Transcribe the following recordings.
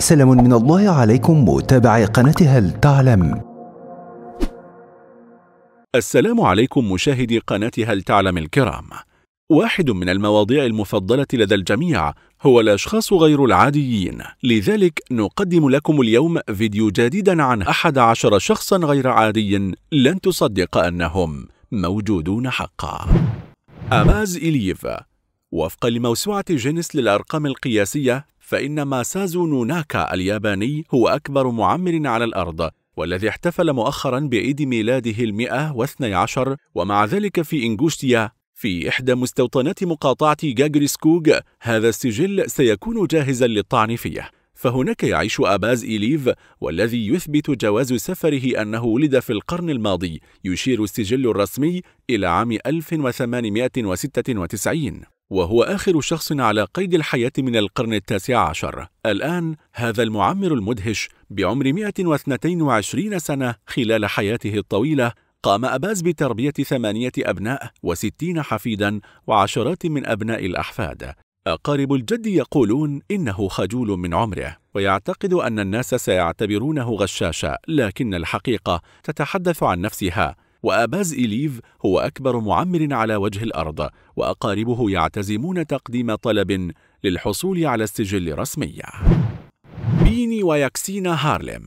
سلام من الله عليكم متابعي قناة هل تعلم السلام عليكم مشاهدي قناة هل تعلم الكرام واحد من المواضيع المفضلة لدى الجميع هو الأشخاص غير العاديين لذلك نقدم لكم اليوم فيديو جديدا عن أحد عشر شخصا غير عادي لن تصدق أنهم موجودون حقا أماز إليف وفقا لموسوعة جينيس للأرقام القياسية فإن ماسازو نوناكا الياباني هو أكبر معمر على الأرض والذي احتفل مؤخرا بعيد ميلاده المئة واثني عشر ومع ذلك في إنغوشتيا في إحدى مستوطنات مقاطعة جاجريسكوغ هذا السجل سيكون جاهزا للطعن فيه فهناك يعيش أباز إليف والذي يثبت جواز سفره أنه ولد في القرن الماضي يشير السجل الرسمي إلى عام 1896 وهو آخر شخص على قيد الحياة من القرن التاسع عشر الآن هذا المعمر المدهش بعمر 122 سنة خلال حياته الطويلة قام أباز بتربية ثمانية أبناء وستين حفيدا وعشرات من أبناء الأحفاد أقارب الجد يقولون إنه خجول من عمره ويعتقد أن الناس سيعتبرونه غشاشا لكن الحقيقة تتحدث عن نفسها وآباز إليف هو أكبر معمر على وجه الأرض وأقاربه يعتزمون تقديم طلب للحصول على السجل رسمي بيني وياكسينا هارلم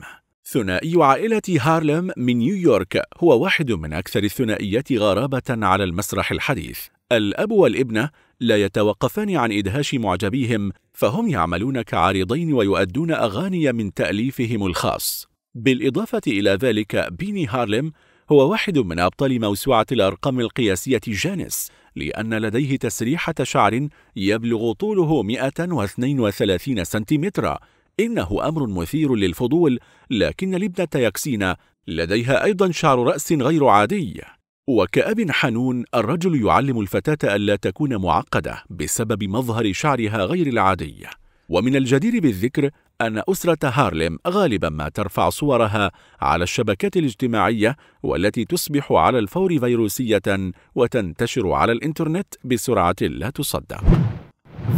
ثنائي عائلة هارلم من نيويورك هو واحد من أكثر الثنائيات غرابة على المسرح الحديث الأب والابنة لا يتوقفان عن إدهاش معجبيهم فهم يعملون كعارضين ويؤدون أغاني من تأليفهم الخاص بالإضافة إلى ذلك بيني هارلم هو واحد من أبطال موسوعة الأرقام القياسية جانس لأن لديه تسريحة شعر يبلغ طوله 132 سنتيمترا إنه أمر مثير للفضول لكن الابنة يكسينا لديها أيضا شعر رأس غير عادي وكأب حنون الرجل يعلم الفتاة ألا تكون معقدة بسبب مظهر شعرها غير العادي ومن الجدير بالذكر أن أسرة هارلم غالبا ما ترفع صورها على الشبكات الاجتماعية والتي تصبح على الفور فيروسية وتنتشر على الإنترنت بسرعة لا تصدق.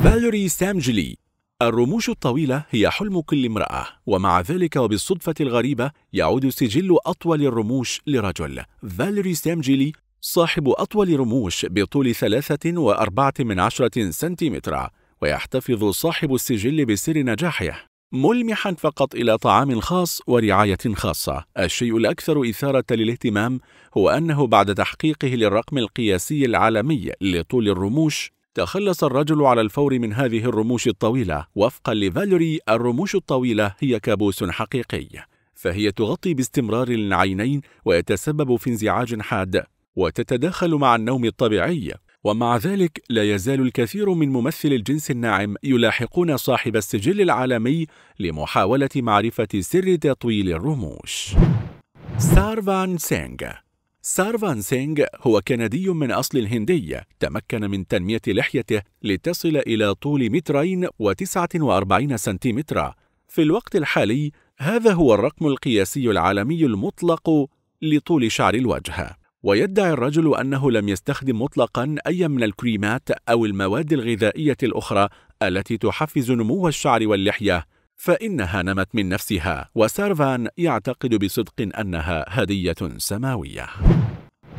فالوري سامجلي الرموش الطويلة هي حلم كل امرأة، ومع ذلك وبالصدفة الغريبة يعود سجل أطول الرموش لرجل. فالوري سامجلي صاحب أطول رموش بطول ثلاثة وأربعة من عشرة سنتيمترا، ويحتفظ صاحب السجل بسر نجاحه ملمحا فقط إلى طعام خاص ورعاية خاصة الشيء الأكثر إثارة للاهتمام هو أنه بعد تحقيقه للرقم القياسي العالمي لطول الرموش تخلص الرجل على الفور من هذه الرموش الطويلة وفقا لفالوري الرموش الطويلة هي كابوس حقيقي فهي تغطي باستمرار العينين ويتسبب في انزعاج حاد وتتداخل مع النوم الطبيعي ومع ذلك لا يزال الكثير من ممثل الجنس الناعم يلاحقون صاحب السجل العالمي لمحاولة معرفة سر تطويل الرموش سارفان سينغ سارفان سينغ هو كندي من أصل هندي تمكن من تنمية لحيته لتصل إلى طول مترين وتسعة وأربعين سنتيمترا في الوقت الحالي هذا هو الرقم القياسي العالمي المطلق لطول شعر الوجه ويدعي الرجل أنه لم يستخدم مطلقا أي من الكريمات أو المواد الغذائية الأخرى التي تحفز نمو الشعر واللحية فإنها نمت من نفسها وسارفان يعتقد بصدق أنها هدية سماوية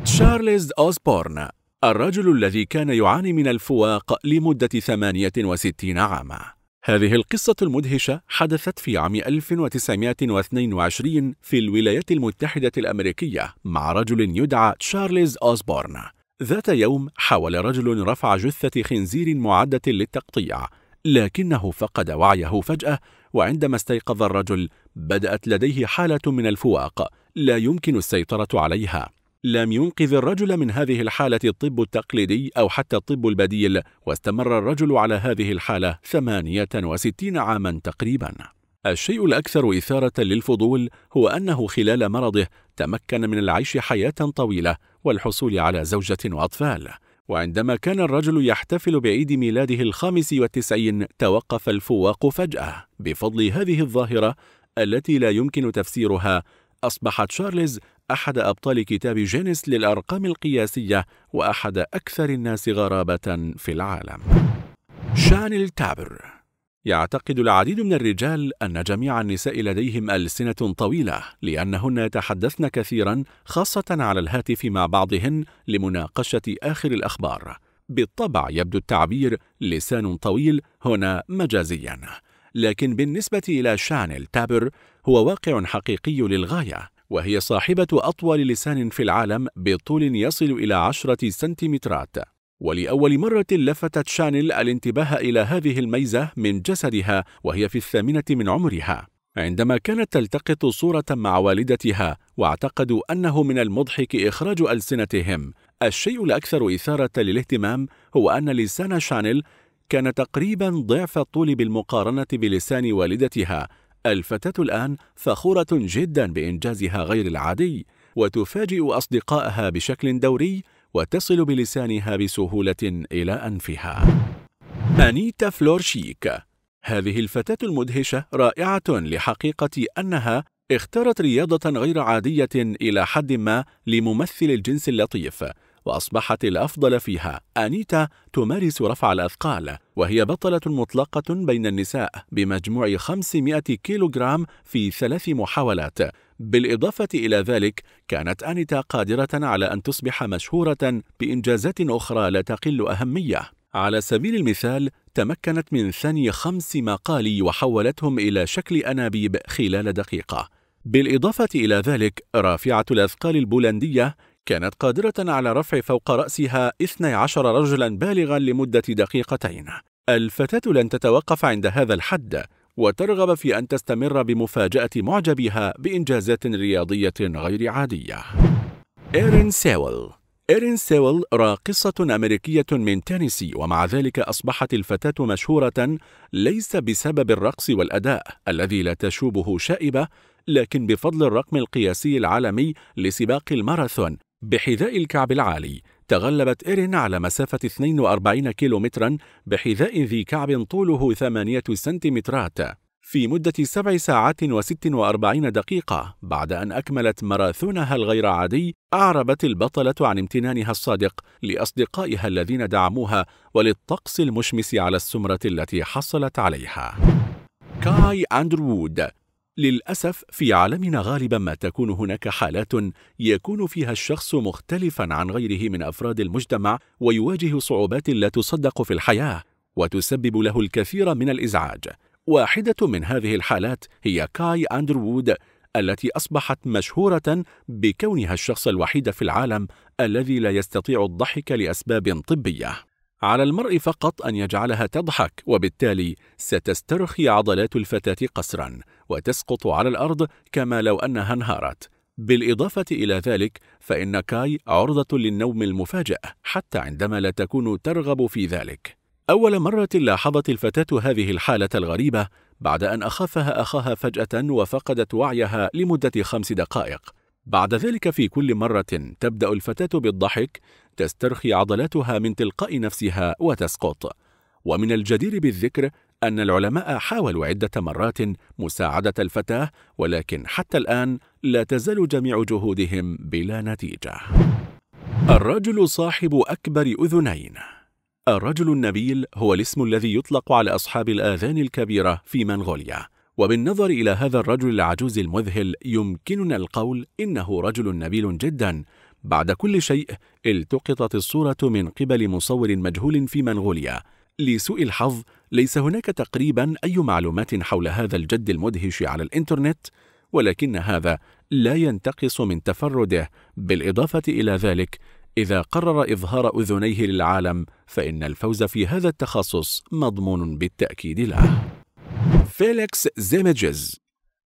تشارلز أوسبورن الرجل الذي كان يعاني من الفواق لمدة 68 عاماً هذه القصة المدهشة حدثت في عام 1922 في الولايات المتحدة الأمريكية مع رجل يدعى تشارلز أوزبورن ذات يوم حاول رجل رفع جثة خنزير معدة للتقطيع لكنه فقد وعيه فجأة وعندما استيقظ الرجل بدأت لديه حالة من الفواق لا يمكن السيطرة عليها لم ينقذ الرجل من هذه الحالة الطب التقليدي أو حتى الطب البديل واستمر الرجل على هذه الحالة 68 عاما تقريبا الشيء الأكثر إثارة للفضول هو أنه خلال مرضه تمكن من العيش حياة طويلة والحصول على زوجة وأطفال وعندما كان الرجل يحتفل بعيد ميلاده الخامس والتسعين توقف الفواق فجأة بفضل هذه الظاهرة التي لا يمكن تفسيرها أصبح تشارلز أحد أبطال كتاب جينيس للأرقام القياسية وأحد أكثر الناس غرابة في العالم. شانل تابر يعتقد العديد من الرجال أن جميع النساء لديهم ألسنة طويلة لأنهن يتحدثن كثيرا خاصة على الهاتف مع بعضهن لمناقشة آخر الأخبار. بالطبع يبدو التعبير لسان طويل هنا مجازيا لكن بالنسبة إلى شانل تابر هو واقع حقيقي للغاية وهي صاحبة أطول لسان في العالم بطول يصل إلى عشرة سنتيمترات ولأول مرة لفتت شانل الانتباه إلى هذه الميزة من جسدها وهي في الثامنة من عمرها عندما كانت تلتقط صورة مع والدتها واعتقدوا أنه من المضحك إخراج ألسنتهم الشيء الأكثر إثارة للاهتمام هو أن لسان شانل كان تقريبا ضعف الطول بالمقارنة بلسان والدتها الفتاة الآن فخورة جدا بإنجازها غير العادي وتفاجئ أصدقائها بشكل دوري وتصل بلسانها بسهولة إلى أنفها أنيتا فلورشيك هذه الفتاة المدهشة رائعة لحقيقة أنها اختارت رياضة غير عادية إلى حد ما لممثل الجنس اللطيف وأصبحت الأفضل فيها أنيتا تمارس رفع الأثقال وهي بطلة مطلقة بين النساء بمجموع 500 كيلوغرام في ثلاث محاولات بالإضافة إلى ذلك كانت أنيتا قادرة على أن تصبح مشهورة بإنجازات أخرى لا تقل أهمية على سبيل المثال تمكنت من ثني خمس مقالي وحولتهم إلى شكل أنابيب خلال دقيقة بالإضافة إلى ذلك رافعة الأثقال البولندية كانت قادرة على رفع فوق رأسها 12 رجلا بالغا لمدة دقيقتين الفتاة لن تتوقف عند هذا الحد وترغب في أن تستمر بمفاجأة معجبها بإنجازات رياضية غير عادية إيرين سيول إيرين سيول راقصة أمريكية من تينيسي ومع ذلك أصبحت الفتاة مشهورة ليس بسبب الرقص والأداء الذي لا تشوبه شائبة لكن بفضل الرقم القياسي العالمي لسباق الماراثون بحذاء الكعب العالي تغلبت إيرين على مسافة 42 كيلومترا بحذاء ذي كعب طوله 8 سنتيمترات في مدة 7 ساعات و46 دقيقة بعد أن أكملت ماراثونها الغير عادي أعربت البطلة عن امتنانها الصادق لأصدقائها الذين دعموها وللطقس المشمس على السمرة التي حصلت عليها كاي أندروود للأسف في عالمنا غالبا ما تكون هناك حالات يكون فيها الشخص مختلفا عن غيره من أفراد المجتمع ويواجه صعوبات لا تصدق في الحياة وتسبب له الكثير من الإزعاج واحدة من هذه الحالات هي كاي أندروود التي أصبحت مشهورة بكونها الشخص الوحيد في العالم الذي لا يستطيع الضحك لأسباب طبية على المرء فقط أن يجعلها تضحك وبالتالي ستسترخي عضلات الفتاة قسرا وتسقط على الأرض كما لو أنها انهارت بالإضافة إلى ذلك فإن كاي عرضة للنوم المفاجئ حتى عندما لا تكون ترغب في ذلك أول مرة لاحظت الفتاة هذه الحالة الغريبة بعد أن أخافها أخاها فجأة وفقدت وعيها لمدة خمس دقائق بعد ذلك في كل مرة تبدأ الفتاة بالضحك تسترخي عضلاتها من تلقاء نفسها وتسقط ومن الجدير بالذكر أن العلماء حاولوا عدة مرات مساعدة الفتاة ولكن حتى الآن لا تزال جميع جهودهم بلا نتيجة الرجل صاحب أكبر أذنين الرجل النبيل هو الاسم الذي يطلق على أصحاب الآذان الكبيرة في منغوليا وبالنظر إلى هذا الرجل العجوز المذهل يمكننا القول إنه رجل نبيل جدا بعد كل شيء التقطت الصورة من قبل مصور مجهول في منغوليا لسوء الحظ ليس هناك تقريبا أي معلومات حول هذا الجد المدهش على الإنترنت ولكن هذا لا ينتقص من تفرده بالإضافة إلى ذلك إذا قرر إظهار أذنيه للعالم فإن الفوز في هذا التخصص مضمون بالتأكيد له فيليكس زيمجز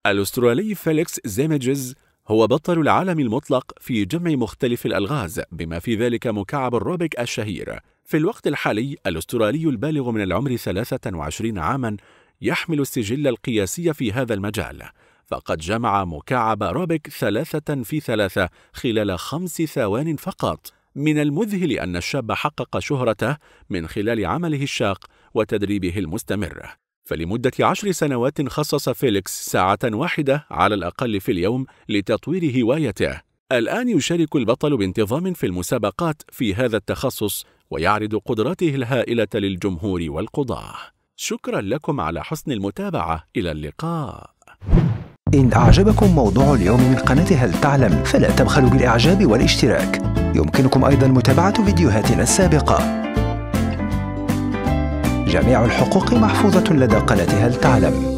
الأسترالي فيليكس زيمجز هو بطل العالم المطلق في جمع مختلف الألغاز بما في ذلك مكعب الروبيك الشهير في الوقت الحالي الأسترالي البالغ من العمر 23 عاماً يحمل السجل القياسي في هذا المجال فقد جمع مكعب روبيك ثلاثة في ثلاثة خلال خمس ثوان فقط من المذهل أن الشاب حقق شهرته من خلال عمله الشاق وتدريبه المستمر فلمدة عشر سنوات خصص فيليكس ساعة واحدة على الأقل في اليوم لتطوير هوايته. الآن يشارك البطل بانتظام في المسابقات في هذا التخصص ويعرض قدراته الهائلة للجمهور والقضاة. شكرا لكم على حسن المتابعة إلى اللقاء. إن أعجبكم موضوع اليوم من قناة هل تعلم فلا تبخلوا بالإعجاب والاشتراك يمكنكم أيضا متابعة فيديوهاتنا السابقة جميع الحقوق محفوظة لدى قناة هل تعلم؟